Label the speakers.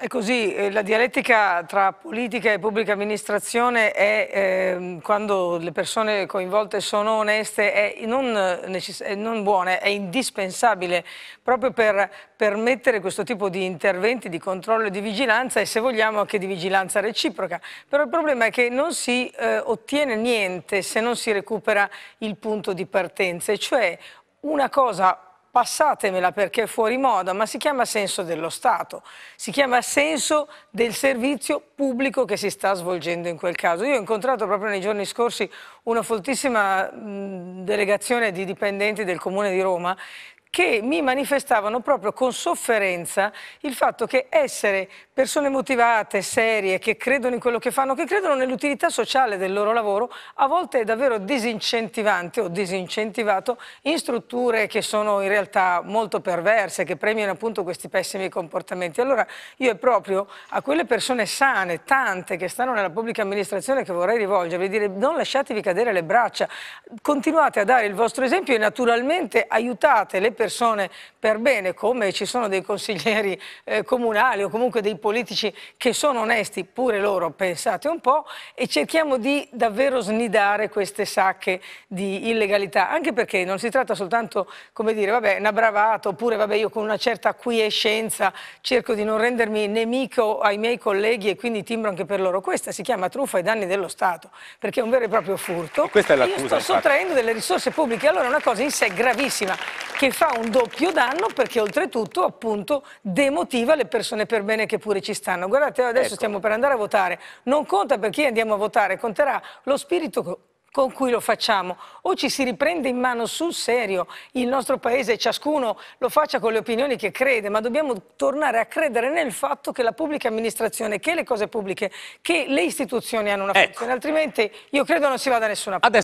Speaker 1: È così, eh, la dialettica tra politica e pubblica amministrazione è, eh, quando le persone coinvolte sono oneste, è non, eh, è non buona, è indispensabile proprio per permettere questo tipo di interventi di controllo e di vigilanza e se vogliamo anche di vigilanza reciproca. Però il problema è che non si eh, ottiene niente se non si recupera il punto di partenza, e cioè una cosa passatemela perché è fuori moda, ma si chiama senso dello Stato, si chiama senso del servizio pubblico che si sta svolgendo in quel caso. Io ho incontrato proprio nei giorni scorsi una fortissima delegazione di dipendenti del Comune di Roma che mi manifestavano proprio con sofferenza il fatto che essere persone motivate, serie, che credono in quello che fanno, che credono nell'utilità sociale del loro lavoro, a volte è davvero disincentivante o disincentivato in strutture che sono in realtà molto perverse, che premiano appunto questi pessimi comportamenti. Allora io è proprio a quelle persone sane, tante, che stanno nella pubblica amministrazione che vorrei rivolgervi, dire non lasciatevi cadere le braccia, continuate a dare il vostro esempio e naturalmente aiutate le persone persone per bene, come ci sono dei consiglieri eh, comunali o comunque dei politici che sono onesti, pure loro, pensate un po', e cerchiamo di davvero snidare queste sacche di illegalità, anche perché non si tratta soltanto, come dire, vabbè, una bravata, oppure vabbè, io con una certa acquiescenza cerco di non rendermi nemico ai miei colleghi e quindi timbro anche per loro. Questa si chiama truffa ai danni dello Stato, perché è un vero e proprio furto. E questa è l'accusa. Sto sottraendo delle risorse pubbliche, allora una cosa in sé gravissima che fa un doppio danno perché oltretutto appunto demotiva le persone per bene che pure ci stanno. Guardate, adesso ecco. stiamo per andare a votare, non conta per chi andiamo a votare, conterà lo spirito con cui lo facciamo o ci si riprende in mano sul serio il nostro paese, e ciascuno lo faccia con le opinioni che crede, ma dobbiamo tornare a credere nel fatto che la pubblica amministrazione, che le cose pubbliche, che le istituzioni hanno una ecco. funzione, ecco. altrimenti io credo non si va da nessuna parte. Adesso